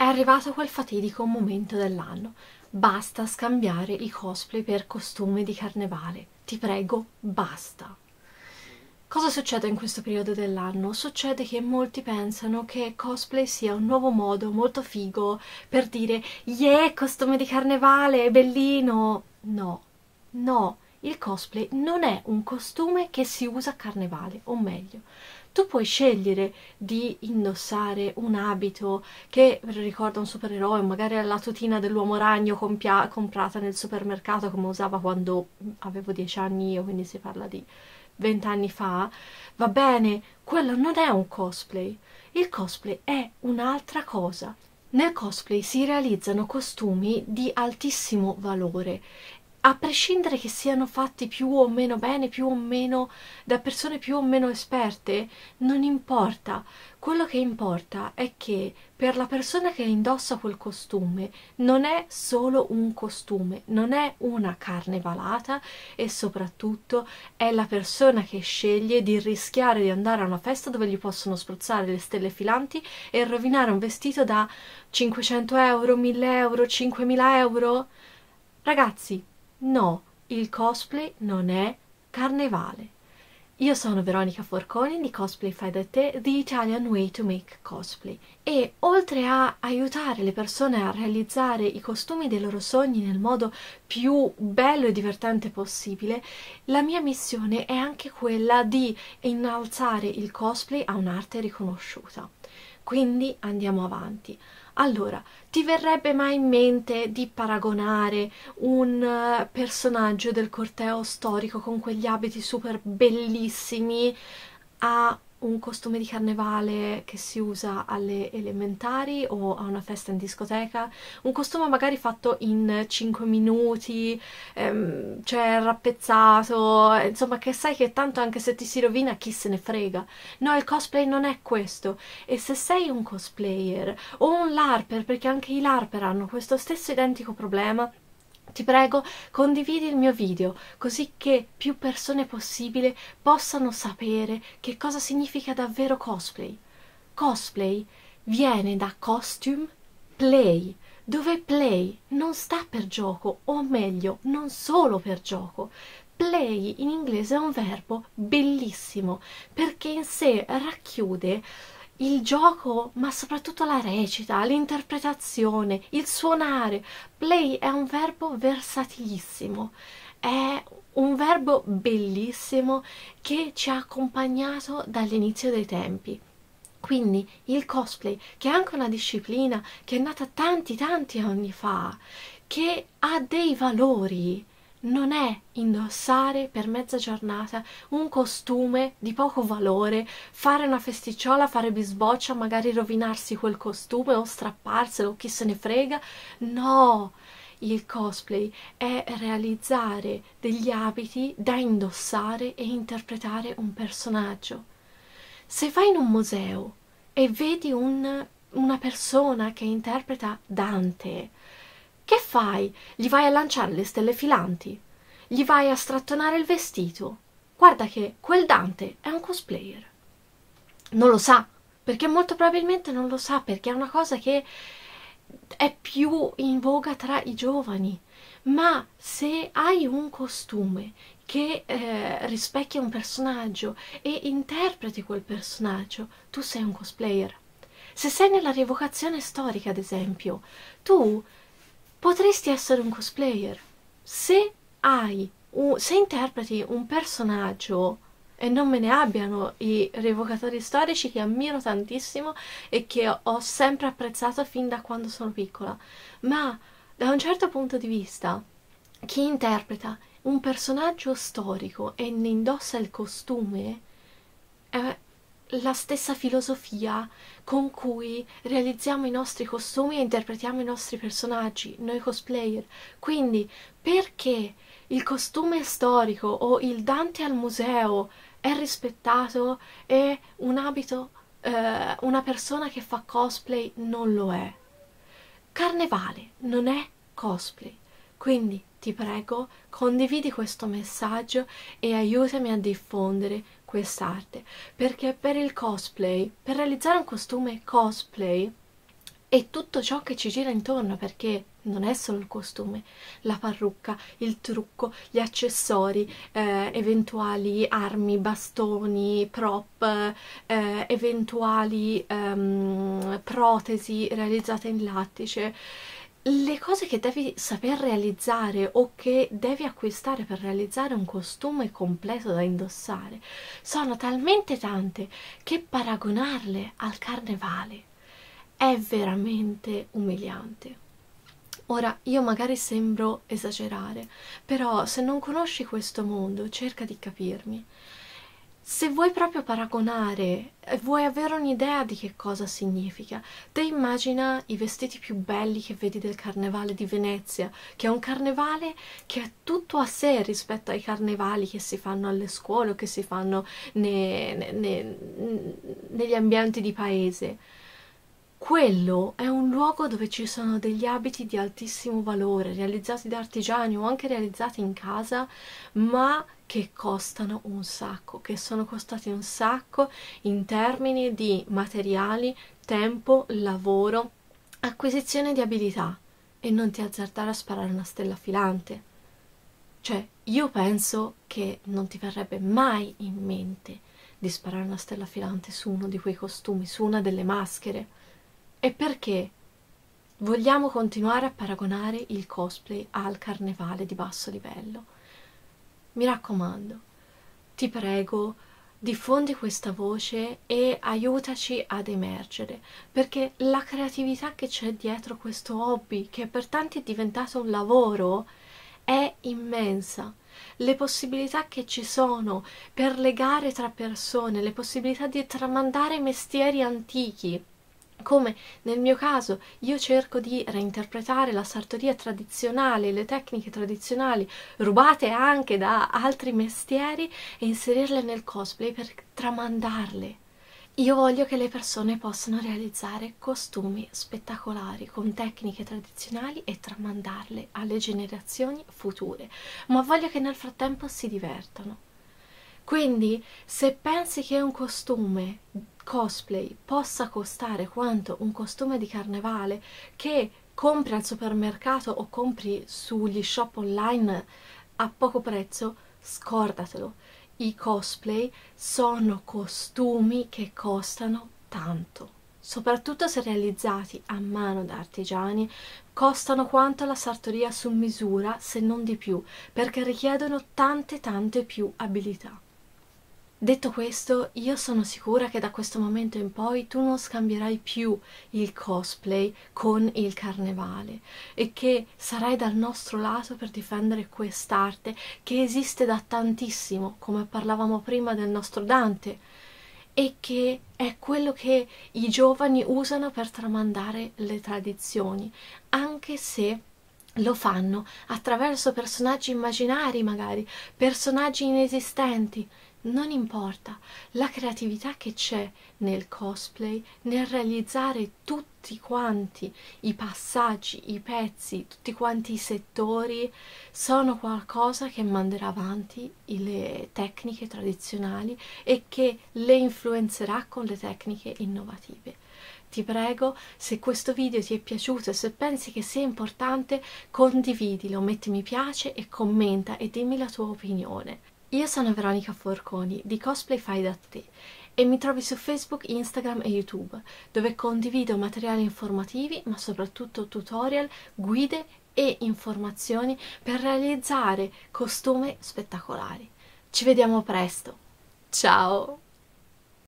È arrivato quel fatidico momento dell'anno. Basta scambiare i cosplay per costume di carnevale. Ti prego, basta. Cosa succede in questo periodo dell'anno? Succede che molti pensano che cosplay sia un nuovo modo molto figo per dire yeah, costume di carnevale, bellino. No, no, il cosplay non è un costume che si usa a carnevale, o meglio, tu puoi scegliere di indossare un abito che ricorda un supereroe, magari la tutina dell'uomo ragno compia- comprata nel supermercato come usava quando avevo 10 anni io, quindi si parla di 20 anni fa, va bene, quello non è un cosplay. Il cosplay è un'altra cosa. Nel cosplay si realizzano costumi di altissimo valore a prescindere che siano fatti più o meno bene, più o meno da persone più o meno esperte, non importa. Quello che importa è che per la persona che indossa quel costume non è solo un costume, non è una carnevalata e soprattutto è la persona che sceglie di rischiare di andare a una festa dove gli possono spruzzare le stelle filanti e rovinare un vestito da 500 euro, 1000 euro, 5000 euro. Ragazzi, No, il cosplay non è carnevale. Io sono Veronica Forconi di Cosplay Fai da Te, The Italian Way to Make Cosplay e oltre a aiutare le persone a realizzare i costumi dei loro sogni nel modo più bello e divertente possibile, la mia missione è anche quella di innalzare il cosplay a un'arte riconosciuta. Quindi andiamo avanti. Allora, ti verrebbe mai in mente di paragonare un eh, personaggio del corteo storico con quegli abiti super bellissimi a un costume di carnevale che si usa alle elementari o a una festa in discoteca, un costume magari fatto in 5 minuti, ehm, cioè rappezzato, insomma che sai che tanto anche se ti si rovina chi se ne frega. No, il cosplay non è questo e se sei un cosplayer o un larper, perché anche i larper hanno questo stesso identico problema, ti prego, condividi il mio video così che più persone possibile possano sapere che cosa significa davvero cosplay. Cosplay viene da costume play, dove play non sta per gioco, o meglio, non solo per gioco. Play in inglese è un verbo bellissimo perché in sé racchiude il gioco, ma soprattutto la recita, l'interpretazione, il suonare. Play è un verbo versatilissimo, è un verbo bellissimo che ci ha accompagnato dall'inizio dei tempi. Quindi il cosplay, che è anche una disciplina che è nata tanti tanti anni fa, che ha dei valori non è indossare per mezza giornata un costume di poco valore, fare una festicciola, fare bisboccia, magari rovinarsi quel costume o strapparselo, chi se ne frega. No! Il cosplay è realizzare degli abiti da indossare e interpretare un personaggio. Se vai in un museo e vedi un, una persona che interpreta Dante, che fai? Gli vai a lanciare le stelle filanti? Gli vai a strattonare il vestito? Guarda che quel Dante è un cosplayer. Non lo sa, perché molto probabilmente non lo sa, perché è una cosa che è più in voga tra i giovani. Ma se hai un costume che eh, rispecchia un personaggio e interpreti quel personaggio, tu sei un cosplayer. Se sei nella rievocazione storica, ad esempio, tu potresti essere un cosplayer se hai un, se interpreti un personaggio e non me ne abbiano i revocatori storici che ammiro tantissimo e che ho sempre apprezzato fin da quando sono piccola ma da un certo punto di vista chi interpreta un personaggio storico e ne indossa il costume è eh, la stessa filosofia con cui realizziamo i nostri costumi e interpretiamo i nostri personaggi, noi cosplayer. Quindi, perché il costume storico o il Dante al museo è rispettato e un abito, eh, una persona che fa cosplay non lo è? Carnevale non è cosplay. Quindi, ti prego, condividi questo messaggio e aiutami a diffondere quest'arte perché per il cosplay, per realizzare un costume cosplay è tutto ciò che ci gira intorno perché non è solo il costume, la parrucca, il trucco, gli accessori, eh, eventuali armi, bastoni, prop, eh, eventuali ehm, protesi realizzate in lattice le cose che devi saper realizzare o che devi acquistare per realizzare un costume completo da indossare sono talmente tante che paragonarle al carnevale è veramente umiliante. Ora, io magari sembro esagerare, però se non conosci questo mondo cerca di capirmi se vuoi proprio paragonare e eh, vuoi avere un'idea di che cosa significa, te immagina i vestiti più belli che vedi del carnevale di Venezia, che è un carnevale che è tutto a sé rispetto ai carnevali che si fanno alle scuole o che si fanno ne, ne, ne, negli ambienti di paese quello è un luogo dove ci sono degli abiti di altissimo valore, realizzati da artigiani o anche realizzati in casa, ma che costano un sacco, che sono costati un sacco in termini di materiali, tempo, lavoro, acquisizione di abilità e non ti azzardare a sparare una stella filante. Cioè, io penso che non ti verrebbe mai in mente di sparare una stella filante su uno di quei costumi, su una delle maschere e perché vogliamo continuare a paragonare il cosplay al carnevale di basso livello? Mi raccomando, ti prego, diffondi questa voce e aiutaci ad emergere, perché la creatività che c'è dietro questo hobby, che per tanti è diventato un lavoro, è immensa. Le possibilità che ci sono per legare tra persone, le possibilità di tramandare mestieri antichi, come nel mio caso io cerco di reinterpretare la sartoria tradizionale, le tecniche tradizionali rubate anche da altri mestieri e inserirle nel cosplay per tramandarle. Io voglio che le persone possano realizzare costumi spettacolari con tecniche tradizionali e tramandarle alle generazioni future, ma voglio che nel frattempo si divertano. Quindi, se pensi che un costume cosplay possa costare quanto un costume di carnevale che compri al supermercato o compri sugli shop online a poco prezzo, scordatelo. I cosplay sono costumi che costano tanto. Soprattutto se realizzati a mano da artigiani, costano quanto la sartoria su misura, se non di più, perché richiedono tante tante più abilità. Detto questo, io sono sicura che da questo momento in poi tu non scambierai più il cosplay con il carnevale e che sarai dal nostro lato per difendere quest'arte che esiste da tantissimo, come parlavamo prima del nostro Dante, e che è quello che i giovani usano per tramandare le tradizioni, anche se lo fanno attraverso personaggi immaginari magari, personaggi inesistenti non importa la creatività che c'è nel cosplay nel realizzare tutti quanti i passaggi i pezzi tutti quanti i settori sono qualcosa che manderà avanti le tecniche tradizionali e che le influenzerà con le tecniche innovative ti prego se questo video ti è piaciuto e se pensi che sia importante condividilo metti mi piace e commenta e dimmi la tua opinione io sono Veronica Forconi di Cosplay Fai da te e mi trovi su Facebook, Instagram e YouTube, dove condivido materiali informativi, ma soprattutto tutorial, guide e informazioni per realizzare costume spettacolari. Ci vediamo presto. Ciao!